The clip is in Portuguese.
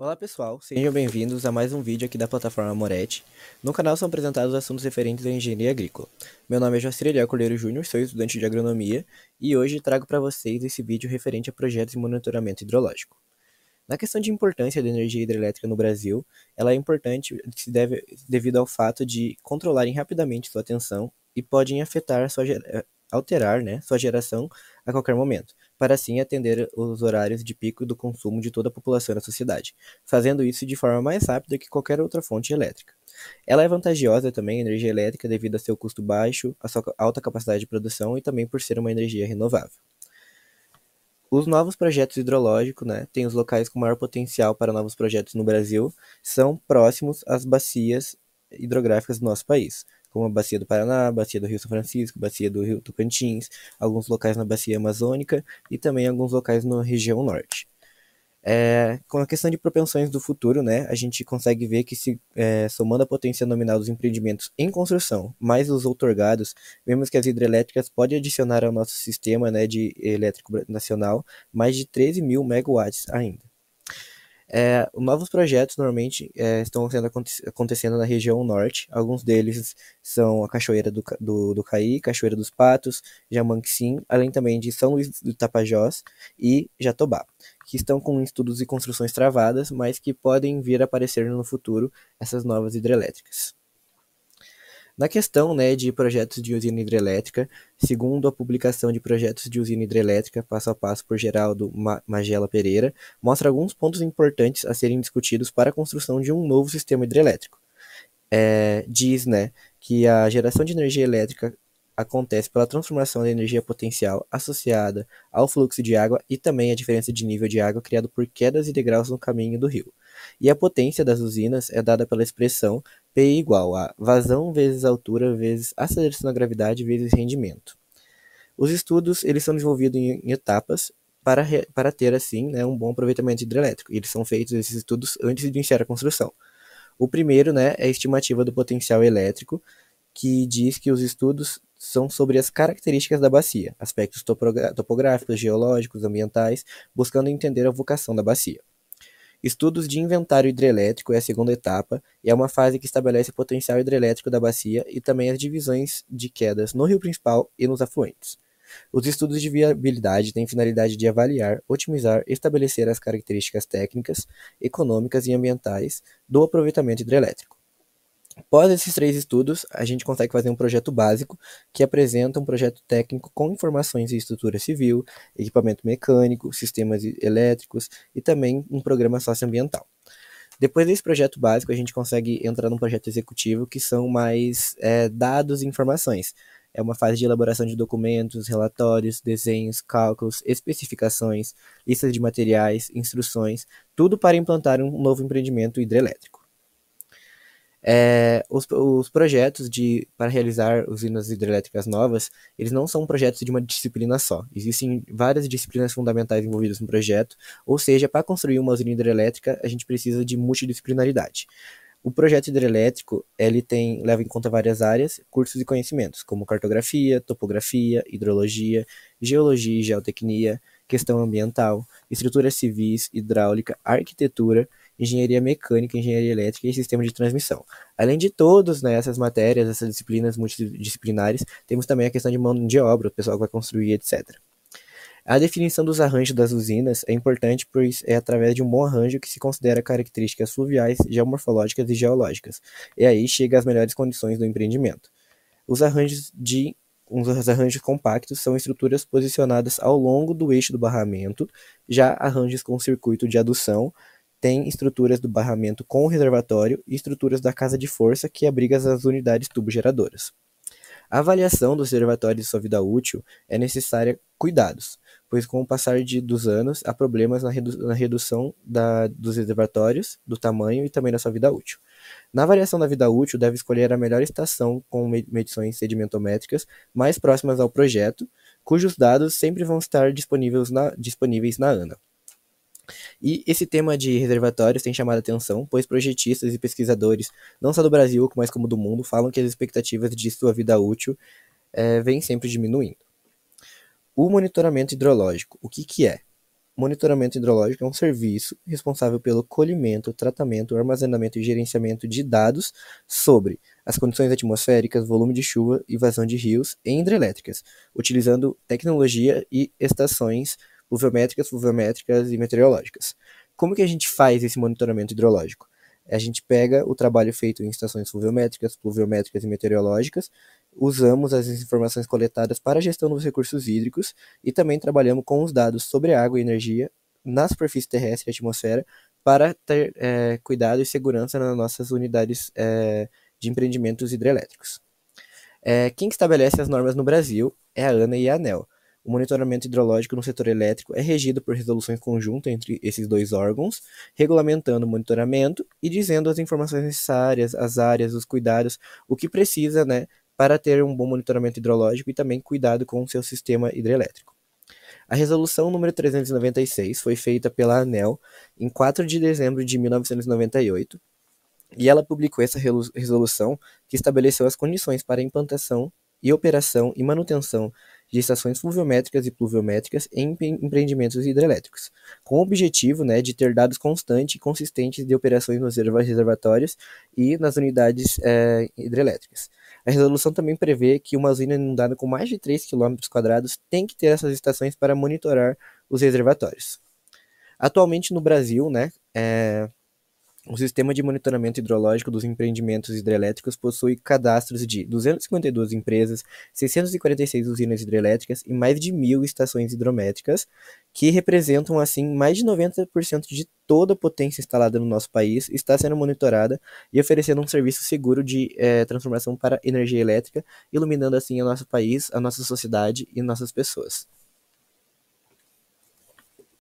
Olá pessoal, sejam bem-vindos a mais um vídeo aqui da plataforma Moretti. No canal são apresentados assuntos referentes à engenharia agrícola. Meu nome é Jocirelli Colheiro Júnior, sou estudante de agronomia e hoje trago para vocês esse vídeo referente a projetos de monitoramento hidrológico. Na questão de importância da energia hidrelétrica no Brasil, ela é importante deve, devido ao fato de controlarem rapidamente sua tensão e podem afetar sua eh, alterar né, sua geração a qualquer momento, para assim atender os horários de pico do consumo de toda a população da sociedade, fazendo isso de forma mais rápida que qualquer outra fonte elétrica. Ela é vantajosa também, a energia elétrica, devido a seu custo baixo, a sua alta capacidade de produção e também por ser uma energia renovável. Os novos projetos hidrológicos, né, tem os locais com maior potencial para novos projetos no Brasil, são próximos às bacias hidrográficas do nosso país, como a Bacia do Paraná, a Bacia do Rio São Francisco, a Bacia do Rio Tocantins, alguns locais na Bacia Amazônica e também alguns locais na região norte. É, com a questão de propensões do futuro, né, a gente consegue ver que se é, somando a potência nominal dos empreendimentos em construção mais os outorgados, vemos que as hidrelétricas podem adicionar ao nosso sistema né, de elétrico nacional mais de 13 mil megawatts ainda. É, novos projetos normalmente é, estão sendo aconte acontecendo na região norte. Alguns deles são a Cachoeira do, do, do Caí, Cachoeira dos Patos, Jamanxim, além também de São Luís do Tapajós e Jatobá, que estão com estudos e construções travadas, mas que podem vir a aparecer no futuro essas novas hidrelétricas. Na questão né, de projetos de usina hidrelétrica, segundo a publicação de projetos de usina hidrelétrica, passo a passo por Geraldo Magela Pereira, mostra alguns pontos importantes a serem discutidos para a construção de um novo sistema hidrelétrico. É, diz né, que a geração de energia elétrica acontece pela transformação da energia potencial associada ao fluxo de água e também a diferença de nível de água criado por quedas e degraus no caminho do rio. E a potência das usinas é dada pela expressão P igual a vazão vezes altura vezes aceleração da gravidade vezes rendimento. Os estudos eles são desenvolvidos em, em etapas para, re, para ter, assim, né, um bom aproveitamento hidrelétrico. eles são feitos, esses estudos, antes de iniciar a construção. O primeiro né, é a estimativa do potencial elétrico, que diz que os estudos são sobre as características da bacia, aspectos topográficos, geológicos, ambientais, buscando entender a vocação da bacia. Estudos de inventário hidrelétrico é a segunda etapa e é uma fase que estabelece o potencial hidrelétrico da bacia e também as divisões de quedas no rio principal e nos afluentes. Os estudos de viabilidade têm finalidade de avaliar, otimizar, estabelecer as características técnicas, econômicas e ambientais do aproveitamento hidrelétrico. Após esses três estudos, a gente consegue fazer um projeto básico que apresenta um projeto técnico com informações de estrutura civil, equipamento mecânico, sistemas elétricos e também um programa socioambiental. Depois desse projeto básico, a gente consegue entrar num projeto executivo que são mais é, dados e informações. É uma fase de elaboração de documentos, relatórios, desenhos, cálculos, especificações, listas de materiais, instruções, tudo para implantar um novo empreendimento hidrelétrico. É, os, os, projetos de, para realizar usinas hidrelétricas novas, eles não são projetos de uma disciplina só. Existem várias disciplinas fundamentais envolvidas no projeto, ou seja, para construir uma usina hidrelétrica, a gente precisa de multidisciplinaridade. O projeto hidrelétrico, ele tem, leva em conta várias áreas, cursos e conhecimentos, como cartografia, topografia, hidrologia, geologia e geotecnia, questão ambiental, estruturas civis, hidráulica, arquitetura, engenharia mecânica, engenharia elétrica e sistema de transmissão. Além de todas né, essas matérias, essas disciplinas multidisciplinares, temos também a questão de mão de obra, o pessoal que vai construir, etc. A definição dos arranjos das usinas é importante, pois é através de um bom arranjo que se considera características fluviais, geomorfológicas e geológicas, e aí chega às melhores condições do empreendimento. Os arranjos de os arranjos compactos são estruturas posicionadas ao longo do eixo do barramento, já arranjos com circuito de adução tem estruturas do barramento com o reservatório e estruturas da casa de força que abriga as unidades tubo-geradoras. A avaliação dos reservatórios de sua vida útil é necessária cuidados, pois com o passar de, dos anos há problemas na, redu na redução da, dos reservatórios, do tamanho e também da sua vida útil. Na avaliação da vida útil, deve escolher a melhor estação com medições sedimentométricas mais próximas ao projeto, cujos dados sempre vão estar disponíveis na, disponíveis na ANA. E esse tema de reservatórios tem chamado a atenção, pois projetistas e pesquisadores, não só do Brasil, mas como do mundo, falam que as expectativas de sua vida útil é, vêm sempre diminuindo. O monitoramento hidrológico, o que, que é? Monitoramento hidrológico é um serviço responsável pelo colhimento, tratamento, armazenamento e gerenciamento de dados sobre as condições atmosféricas, volume de chuva e vazão de rios e hidrelétricas, utilizando tecnologia e estações pluviométricas, pluviométricas e meteorológicas. Como que a gente faz esse monitoramento hidrológico? A gente pega o trabalho feito em estações fluviométricas, pluviométricas e meteorológicas, usamos as informações coletadas para a gestão dos recursos hídricos e também trabalhamos com os dados sobre água e energia na superfície terrestre e atmosfera para ter é, cuidado e segurança nas nossas unidades é, de empreendimentos hidrelétricos. É, quem estabelece as normas no Brasil é a ANA e a ANEL. O monitoramento hidrológico no setor elétrico é regido por resoluções conjuntas entre esses dois órgãos, regulamentando o monitoramento e dizendo as informações necessárias, as áreas, os cuidados, o que precisa, né, para ter um bom monitoramento hidrológico e também cuidado com o seu sistema hidrelétrico. A resolução número 396 foi feita pela ANEL em 4 de dezembro de 1998, e ela publicou essa resolução que estabeleceu as condições para a implantação e operação e manutenção de estações fluviométricas e pluviométricas em empreendimentos hidrelétricos, com o objetivo né, de ter dados constantes e consistentes de operações nos reservatórios e nas unidades é, hidrelétricas. A resolução também prevê que uma usina inundada com mais de 3 km tem que ter essas estações para monitorar os reservatórios. Atualmente no Brasil, né, é, o Sistema de Monitoramento Hidrológico dos Empreendimentos Hidrelétricos possui cadastros de 252 empresas, 646 usinas hidrelétricas e mais de mil estações hidrométricas, que representam, assim, mais de 90% de toda a potência instalada no nosso país, está sendo monitorada e oferecendo um serviço seguro de eh, transformação para energia elétrica, iluminando, assim, o nosso país, a nossa sociedade e nossas pessoas.